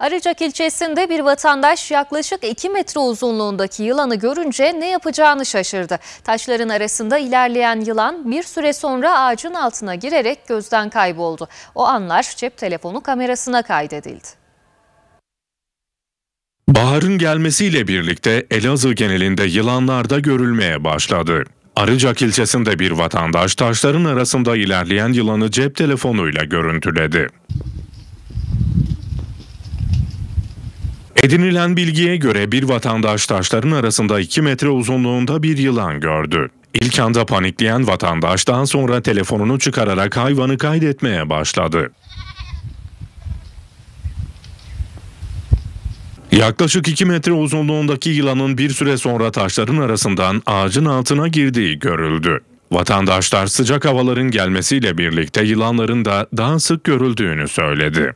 Arıcak ilçesinde bir vatandaş yaklaşık 2 metre uzunluğundaki yılanı görünce ne yapacağını şaşırdı. Taşların arasında ilerleyen yılan bir süre sonra ağacın altına girerek gözden kayboldu. O anlar cep telefonu kamerasına kaydedildi. Baharın gelmesiyle birlikte Elazığ genelinde yılanlar da görülmeye başladı. Arıcak ilçesinde bir vatandaş taşların arasında ilerleyen yılanı cep telefonuyla görüntüledi. Edinilen bilgiye göre bir vatandaş taşların arasında 2 metre uzunluğunda bir yılan gördü. İlk anda panikleyen vatandaş daha sonra telefonunu çıkararak hayvanı kaydetmeye başladı. Yaklaşık 2 metre uzunluğundaki yılanın bir süre sonra taşların arasından ağacın altına girdiği görüldü. Vatandaşlar sıcak havaların gelmesiyle birlikte yılanların da daha sık görüldüğünü söyledi.